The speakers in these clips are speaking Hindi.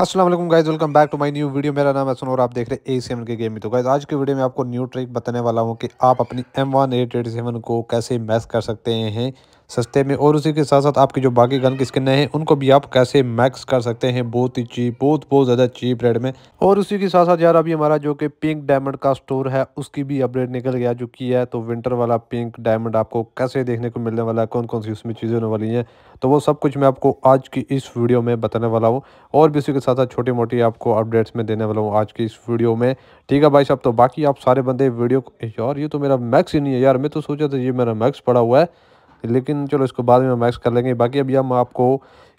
Aslam guys welcome back to my new video मेरा नाम है सुनो और आप देख रहे हैं ए सी के गेम में तो गाइज आज के वीडियो में आपको न्यू ट्रिक बताने वाला हूँ कि आप अपनी M one eight eight seven को कैसे मैच कर सकते हैं सस्ते में और उसी के साथ साथ आपके जो बाकी गन की स्किन हैं उनको भी आप कैसे मैक्स कर सकते हैं बहुत ही चीप बहुत बहुत ज़्यादा चीप रेट में और उसी के साथ साथ यार अभी हमारा जो कि पिंक डायमंड का स्टोर है उसकी भी अपडेट निकल गया जो कि है तो विंटर वाला पिंक डायमंड आपको कैसे देखने को मिलने वाला है कौन कौन सी उसमें चीज़ें होने वाली हैं तो वो सब कुछ मैं आपको आज की इस वीडियो में बताने वाला हूँ और भी उसी के साथ साथ छोटी मोटी आपको अपडेट्स में देने वाला हूँ आज की इस वीडियो में ठीक है भाई साहब तो बाकी आप सारे बंदे वीडियो यार ये तो मेरा मैक्स ही नहीं है यार मैं तो सोचा था ये मेरा मैक्स पड़ा हुआ है लेकिन चलो इसको बाद में मैक्स कर लेंगे बाकी अभी हम आपको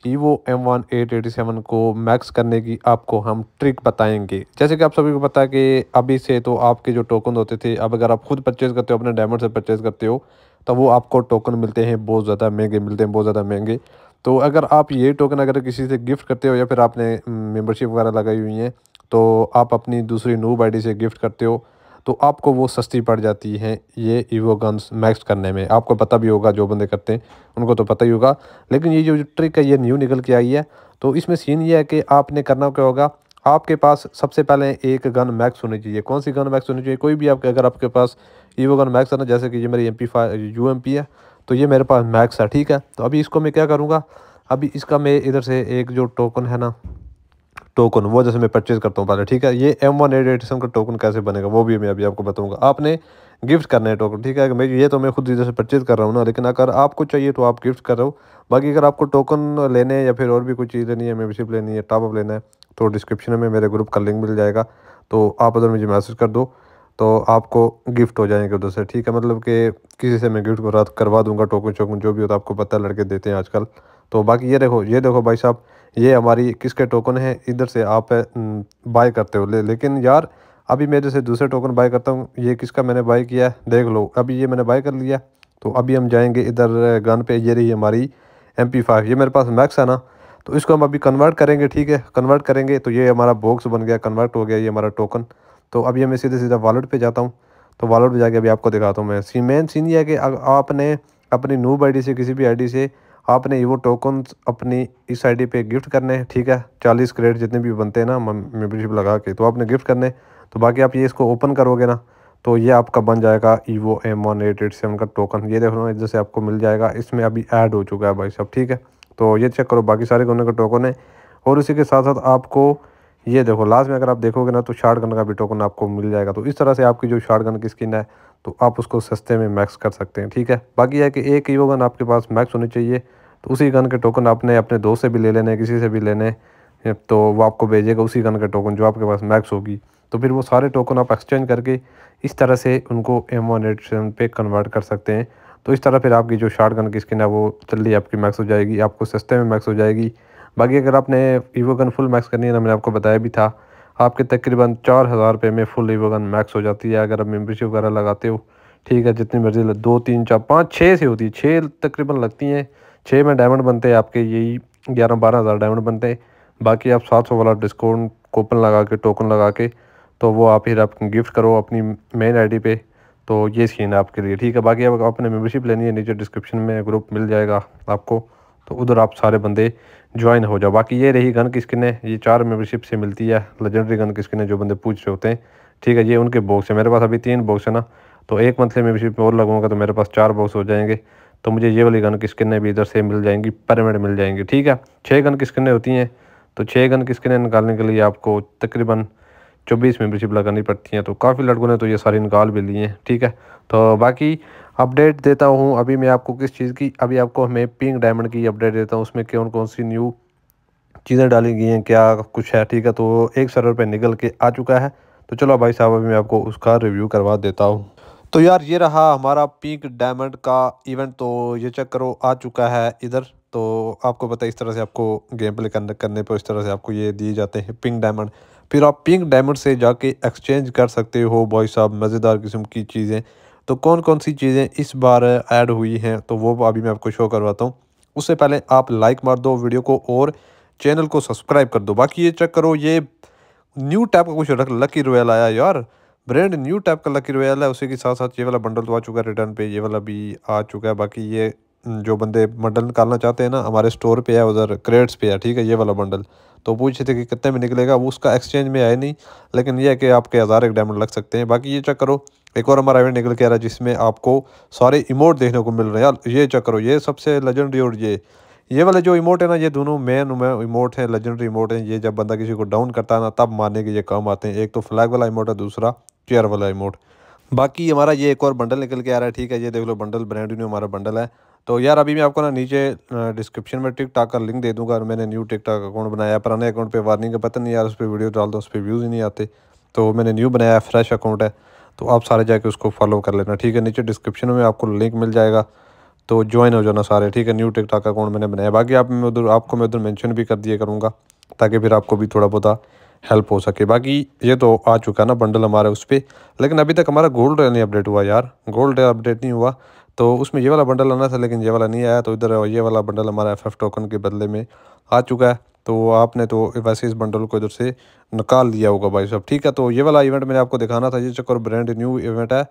evo M one eight eighty seven को मैक्स करने की आपको हम ट्रिक बताएंगे जैसे कि आप सभी को पता है कि अभी से तो आपके जो टोकन होते थे अब अगर आप खुद परचेज़ करते हो अपने डायमंड से परचेज़ करते हो तो वो आपको टोकन मिलते हैं बहुत ज़्यादा महंगे मिलते हैं बहुत ज़्यादा महंगे तो अगर आप ये टोकन अगर किसी से गिफ्ट करते हो या फिर आपने मेम्बरशिप वगैरह लगाई हुई है तो आप अपनी दूसरी नूब आईडी से गिफ्ट करते हो तो आपको वो सस्ती पड़ जाती है ये ईवो गन्स मैक्स करने में आपको पता भी होगा जो बंदे करते हैं उनको तो पता ही होगा लेकिन ये जो ट्रिक है ये न्यू निकल के आई है तो इसमें सीन ये है कि आपने करना क्या होगा आपके पास सबसे पहले एक गन मैक्स होनी चाहिए कौन सी गन मैक्स होनी चाहिए कोई भी आपके अगर आपके पास ईवो गन मैक्स है ना जैसे कि ये मेरी M P U M P है तो ये मेरे पास मैक्स है ठीक है तो अभी इसको मैं क्या करूँगा अभी इसका मैं इधर से एक जो टोकन है ना टोकन वो जैसे मैं परचेज़ करता हूँ पहले ठीक है ये M one eight eighty seven का टोकन कैसे बनेगा वो भी मैं अभी आपको बताऊँगा आपने गिफ्ट करना है टोकन ठीक है मैं ये तो मैं खुद जैसे परचेज़ कर रहा हूँ ना लेकिन अगर आपको चाहिए तो आप गिफ्ट कर रहे हो बाकी अगर आपको टोकन लेने या फिर और भी कोई चीज़ लेनी है मेम्बरशिप लेनी है टॉपअप लेना है तो डिस्क्रिप्शन में मेरे ग्रुप का लिंक मिल जाएगा तो आप अगर मुझे मैसेज कर दो तो आपको गिफ्ट हो जाएंगे उधर से ठीक है मतलब कि किसी से मैं गिफ्ट करवा दूंगा टोकन शोकन जो भी होता है आपको पता है लड़के देते हैं आजकल तो बाकी ये देखो ये देखो भाई साहब ये हमारी किसके टोकन है इधर से आप बाय करते हो ले, लेकिन यार अभी मैं जैसे दूसरे टोकन बाय करता हूँ ये किसका मैंने बाय किया है देख लो अभी ये मैंने बाय कर लिया तो अभी हम जाएंगे इधर गन पे ये रही हमारी एम पी फाइव ये मेरे पास मैक्स है ना तो इसको हम अभी कन्वर्ट करेंगे ठीक है कन्वर्ट करेंगे तो ये हमारा बॉक्स बन गया कन्वर्ट हो गया ये हमारा टोकन तो अभी हमें सीधे सीधा वॉलेट पे जाता हूँ तो वॉलेट पे जाके अभी आपको दिखाता हूँ मैं सी मेन सीन ये है कि आपने अपनी नूब आई से किसी भी आई से आपने वो टोकन अपनी इस आईडी पे गिफ्ट करने हैं ठीक है चालीस क्रेडिट जितने भी बनते हैं ना मेम्बरशिप लगा के तो आपने गिफ्ट करने तो बाकी आप ये इसको ओपन करोगे ना तो ये आपका बन जाएगा evo M one eight eight seven का टोकन ये देख लो जैसे आपको मिल जाएगा इसमें अभी ऐड हो चुका है भाई साहब ठीक है तो ये चेक करो बाकी सारे गन्ने का टोकन है और उसी के साथ साथ आपको ये देखो लास्ट में अगर आप देखोगे ना तो शार्ट गन का भी टोकन आपको मिल जाएगा तो इस तरह से आपकी जो शार्ट गन की स्किन है तो आप उसको सस्ते में मैक्स कर सकते हैं ठीक है बाकी है कि एक ईवो गन आपके पास मैक्स होनी चाहिए तो उसी गन के टोकन आपने अपने दोस्त से भी ले लेने किसी से भी लेने तो वो आपको भेजेगा उसी गन के टोकन जो आपके पास मैक्स होगी तो फिर वो सारे टोकन आप एक्सचेंज करके इस तरह से उनको एम वन पे कन्वर्ट कर सकते हैं तो इस तरह फिर आपकी जो शार्ट गन की स्किन है वो जल्दी आपकी मैक्स हो जाएगी आपको सस्ते में मैक्स हो जाएगी बाकी अगर आपने ईवो गन फुल मैक्स करनी है ना मैंने आपको बताया भी था आपके तकरीबन चार हज़ार रुपये में फुल ई वगन मैक्स हो जाती है अगर आप मेम्बरशिप वगैरह लगाते हो ठीक है जितनी मर्जी दो तीन चार पाँच छः से होती है छः तकरीबन लगती हैं छः में डायमंड बनते हैं आपके यही ग्यारह बारह हज़ार डायमंड बनते हैं बाकी आप सात सौ वाला डिस्काउंट कूपन लगा के टोकन लगा के तो वो आप फिर आप गिफ्ट करो अपनी मेन आईडी पे तो ये स्कीन है आपके लिए ठीक है बाकी आप अपने मेम्बरशिप लेनी है नीचे डिस्क्रिप्शन में ग्रुप मिल जाएगा आपको तो उधर आप सारे बंदे ज्वाइन हो जाओ बाकी ये रही गन की स्किनें ये चार मेंबरशिप से मिलती है लजेंडरी गन की स्किनें जो बंदे पूछ रहे होते हैं ठीक है ये उनके बॉक्स है मेरे पास अभी तीन बॉक्स है ना तो एक मंथली मेंबरशिप में और लगूंगा तो मेरे पास चार बॉक्स हो जाएंगे तो मुझे ये वाली गन की भी इधर से मिल जाएंगी परमिट मिल जाएंगी ठीक है छः गन की होती हैं तो छः गन की निकालने के लिए आपको तकरीबन चौबीस मेम्बरशिप लगानी पड़ती हैं तो काफ़ी लड़कों ने तो ये सारी निकाल भी ली हैं ठीक है तो बाकी अपडेट देता हूँ अभी मैं आपको किस चीज़ की अभी आपको हमें पिंक डायमंड की अपडेट देता हूँ उसमें कौन कौन सी न्यू चीज़ें डाली गई हैं क्या कुछ है ठीक है तो एक सर्वर रुपये निकल के आ चुका है तो चलो भाई साहब अभी मैं आपको उसका रिव्यू करवा देता हूँ तो यार ये रहा हमारा पिंक डायमंड का इवेंट तो ये चेक करो आ चुका है इधर तो आपको पता है इस तरह से आपको गेम प्ले करने पर इस तरह से आपको ये दिए जाते हैं पिंक डायमंड फिर आप पिंक डायमंड से जाके एक्सचेंज कर सकते हो भाई साहब मज़ेदार किस्म की चीज़ें तो कौन कौन सी चीज़ें इस बार ऐड हुई हैं तो वो अभी मैं आपको शो करवाता हूँ उससे पहले आप लाइक मार दो वीडियो को और चैनल को सब्सक्राइब कर दो बाकी ये चेक करो ये न्यू टाइप का कुछ लकी रोयल आया यार ब्रांड न्यू टाइप का लकी रोयल है उसी के साथ साथ ये वाला बंडल तो आ चुका है रिटर्न पे ये वाला भी आ चुका है बाकी ये जो बंदे बंडल निकालना चाहते हैं ना हमारे स्टोर पे है उधर क्रेड्स पे है ठीक है ये वाला बंडल तो पूछे थे कि कितने में निकलेगा वो उसका एक्सचेंज में आया नहीं लेकिन ये है कि आपके हज़ार एक डायमंड लग सकते हैं बाकी ये चेक करो एक और हमारा इवेंट निकल के आ रहा है जिसमें आपको सारे इमोट देखने को मिल रहे हैं यार ये चेक करो ये सबसे लेजेंडरी और ये ये वाले जो इमोट है ना ये दोनों मेन इमोट हैं लेजेंडरी इमोट हैं ये जब बंदा किसी को डाउन करता है ना तब मारने के ये काम आते हैं एक तो फ्लैग वाला इमोट है दूसरा चेयर वाला इमोट बाकी हमारा ये एक और बंडल निकल के आ रहा है ठीक है ये देख लो बंडल ब्रांड न्यू हमारा बंडल है तो यार अभी मैं आपको ना नीचे डिस्क्रिप्शन में टिक टाक का लिंक दे दूंगा और मैंने न्यू टिक टाक अकाउंट बनाया पुराने अकाउंट पे वार्निंग का पता नहीं यार उस पर वीडियो डाल दो उस पर व्यूज़ ही नहीं आते तो मैंने न्यू बनाया फ्रेश अकाउंट है तो आप सारे जाके उसको फॉलो कर लेना ठीक है नीचे डिस्क्रिप्शन में आपको लिंक मिल जाएगा तो ज्वाइन हो जाना सारे ठीक है न्यू टिक टाक अकाउंट मैंने बनाया बाकी आप मैं उधर आपको मैं उधर मैंशन भी कर दिया करूँगा ताकि फिर आपको भी थोड़ा बहुत हेल्प हो सके बाकी ये तो आ चुका है ना बंडल हमारे उस पर लेकिन अभी तक हमारा गोल्ड नहीं अपडेट हुआ यार गोल्ड अपडेट नहीं हुआ तो उसमें ये वाला बंडल आना था लेकिन ये वाला नहीं आया तो इधर ये वाला बंडल हमारा एफ एफ टोकन के बदले में आ चुका है तो आपने तो वैसे इस बंडल को इधर से निकाल लिया होगा भाई साहब ठीक है तो ये वाला इवेंट मैंने आपको दिखाना था ये चक्कर ब्रांड न्यू इवेंट है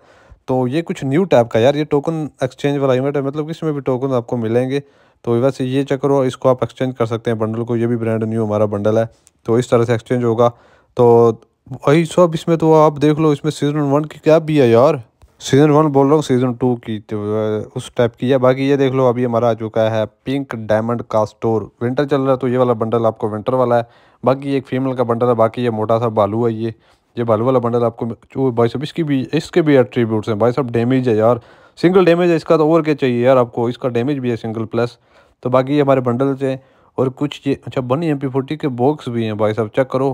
तो ये कुछ न्यू टाइप का यार ये टोकन एक्सचेंज वाला इवेंट है मतलब किसमें भी टोकन आपको मिलेंगे तो वैसे ये चक्कर हो इसको आप एक्सचेंज कर सकते हैं बंडल को ये भी ब्रांड न्यू हमारा बंडल है तो इस तरह से एक्सचेंज होगा तो वही सब इसमें तो आप देख लो इसमें सीजन वन की कैप भी है यार सीज़न वन बोल रहा हूँ सीज़न टू की तो, उस टाइप की है बाकी ये देख लो अभी हमारा आ चुका है पिंक डायमंड का स्टोर विंटर चल रहा है तो ये वाला बंडल आपको विंटर वाला है बाकी एक फीमेल का बंडल है बाकी ये मोटा सा बालू है ये ये बालू वाला बंडल आपको भाई साहब इसकी भी इसके भी एट्रीब्यूट्स हैं भाई साहब डैमेज है यार सिंगल डैमेज है इसका तो ओवर के चाहिए यार आपको इसका डैमेज भी है सिंगल प्लस तो बाकी ये हमारे बंडल्स हैं और कुछ ये अच्छा बनी एम पी फोर्टी के बॉक्स भी हैं भाई साहब चेक करो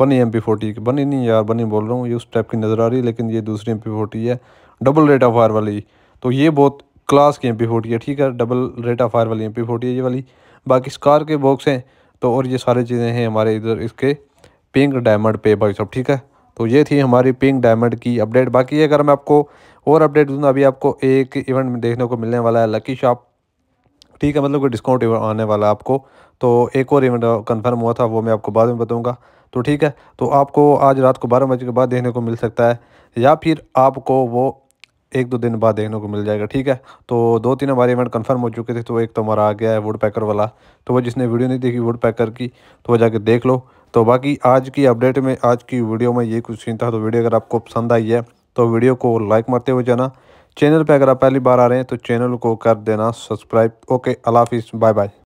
बनी एम पी फोर्टी बनी नहीं यार बनी बोल रहा हूँ ये उस टाइप की नज़र आ रही है लेकिन ये दूसरी एम पी फोर्टी है डबल रेट ऑफ फायर वाली तो ये बहुत क्लास की एम पी फोर्टी है ठीक है डबल रेट ऑफ फायर वाली एम पी फोर्टी है ये वाली बाकी स्कार के बॉक्स हैं तो और ये सारी चीज़ें हैं हमारे इधर इसके पिंक डायमंड पे भाई सब ठीक है तो ये थी हमारी पिंक डायमंड की अपडेट बाकी अगर मैं आपको और अपडेट दूँगा अभी आपको एक इवेंट देखने को मिलने वाला है लकी शॉप ठीक है मतलब कोई डिस्काउंट आने वाला है आपको तो एक और इवेंट कन्फर्म uh, हुआ था वो मैं आपको बाद में बताऊँगा तो ठीक है तो आपको आज रात को बारह बजे के बाद देखने को मिल सकता है या फिर आपको वो एक दो दिन बाद देखने को मिल जाएगा ठीक है तो दो तीन हमारे इवेंट कंफर्म हो चुके थे तो एक तो हमारा आ गया है वुड पैकर वाला तो वो जिसने वीडियो नहीं देखी वुड पैकर की तो वो जाके देख लो तो बाकी आज की अपडेट में आज की वीडियो में ये कुछ सीन था तो वीडियो अगर आपको पसंद आई है तो वीडियो को लाइक मारते हुए जाना चैनल पर अगर आप पहली बार आ रहे हैं तो चैनल को कर देना सब्सक्राइब ओके अला हाफिज़ बाय बाय